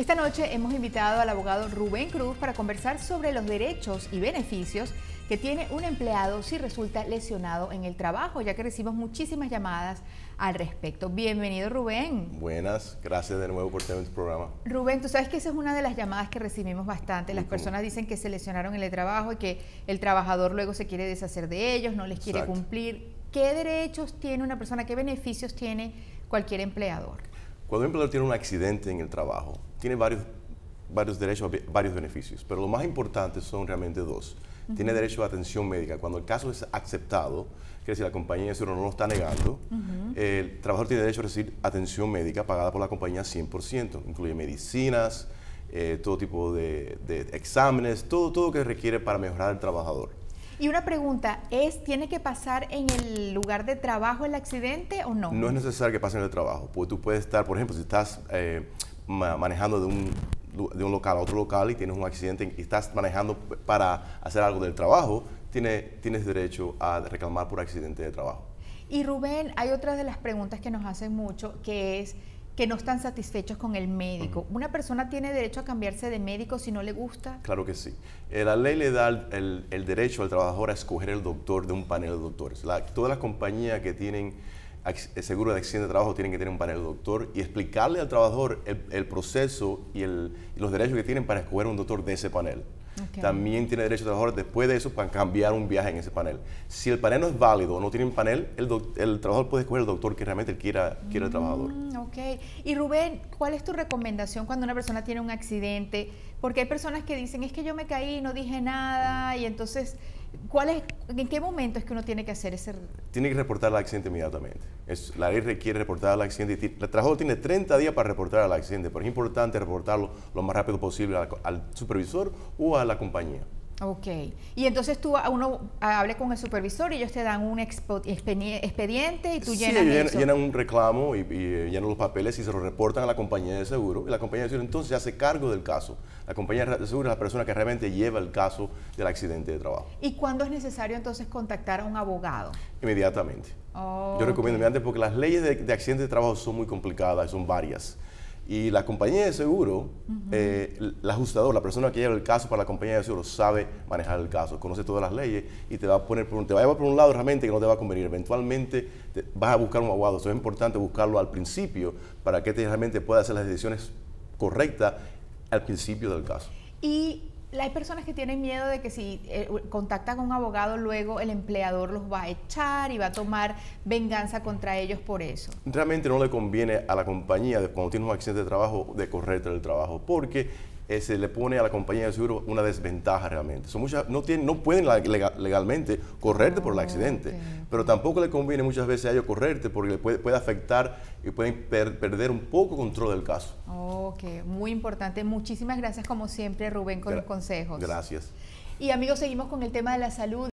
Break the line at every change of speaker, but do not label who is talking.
Esta noche hemos invitado al abogado Rubén Cruz para conversar sobre los derechos y beneficios que tiene un empleado si resulta lesionado en el trabajo, ya que recibimos muchísimas llamadas al respecto. Bienvenido Rubén.
Buenas, gracias de nuevo por tener este programa.
Rubén, tú sabes que esa es una de las llamadas que recibimos bastante. Las personas dicen que se lesionaron en el trabajo y que el trabajador luego se quiere deshacer de ellos, no les quiere cumplir. ¿Qué derechos tiene una persona? ¿Qué beneficios tiene cualquier empleador?
Cuando un empleador tiene un accidente en el trabajo, tiene varios, varios derechos, varios beneficios, pero lo más importante son realmente dos. Tiene derecho a atención médica. Cuando el caso es aceptado, que si la compañía de no lo está negando, el trabajador tiene derecho a recibir atención médica pagada por la compañía 100%, incluye medicinas, eh, todo tipo de, exámenes, todo, todo que requiere para mejorar al trabajador.
Y una pregunta, ¿es, ¿tiene que pasar en el lugar de trabajo el accidente o no? No es
necesario que pase en el trabajo, tú puedes estar, por ejemplo, si estás... Eh, manejando de un, local a otro local y tienes un accidente y estás manejando para hacer algo del trabajo, tienes derecho a reclamar por accidente de trabajo.
Y Rubén, hay otra de las preguntas que nos hacen mucho, que es que no están satisfechos con el médico. ¿Una persona tiene derecho a cambiarse de médico si no le gusta?
Claro que sí. Eh, la ley le da el, derecho al trabajador a escoger el doctor de un panel de doctores. La, todas las compañías que tienen seguro de accidente de trabajo tienen que tener un panel de doctor y explicarle al trabajador el, proceso y el, los derechos que tienen para escoger un doctor de ese panel. También tiene derecho el trabajador después de eso para cambiar un viaje en ese panel. Si el panel no es válido o no tiene un panel, el, el, trabajador puede escoger el doctor que realmente quiera, quiera el trabajador.
Mm, ok. Y Rubén, ¿cuál es tu recomendación cuando una persona tiene un accidente? Porque hay personas que dicen, es que yo me caí, no dije nada y entonces ¿Cuál ¿En qué momento es que uno tiene que hacer ese...?
Tiene que reportar el accidente inmediatamente. Es, la ley requiere reportar el accidente. El trabajador tiene 30 días para reportar el accidente, pero es importante reportarlo lo más rápido posible al supervisor o a la compañía.
Ok. Y entonces tú ah, uno ah, hable con el supervisor y ellos te dan un expediente y tú llenas. Sí, llenan,
un reclamo y, eh, llenan los papeles y se lo reportan a la compañía de seguro. Y la compañía de seguro entonces se hace cargo del caso. La compañía de seguro es la persona que realmente lleva el caso del accidente de trabajo.
¿Y cuándo es necesario entonces contactar a un abogado?
Inmediatamente.
Yo recomiendo
inmediatamente porque las leyes de, de accidentes de trabajo son muy complicadas, son varias. Y la compañía de seguro, eh, el ajustador, la persona que lleva el caso para la compañía de seguro, sabe manejar el caso, conoce todas las leyes y te va a poner por un, te va a llevar por un lado realmente que no te va a convenir. Eventualmente vas a buscar un abogado. Eso es importante buscarlo al principio para que te realmente pueda hacer las decisiones correctas al principio del caso
hay personas que tienen miedo de que si eh, contactan con un abogado, luego el empleador los va a echar y va a tomar venganza contra ellos por eso.
Realmente no le conviene a la compañía, cuando tiene un accidente de trabajo, de correr del trabajo, porque eh, se le pone a la compañía de seguro una desventaja realmente. Son muchas, no, tienen, no pueden legalmente correrte por el ah, accidente, pero tampoco le conviene muchas veces a ellos correrte porque le puede, afectar y pueden perder un poco control del caso.
Ok, muy importante. Muchísimas gracias como siempre Rubén con los consejos. Gracias. Y amigos, seguimos con el tema de la salud.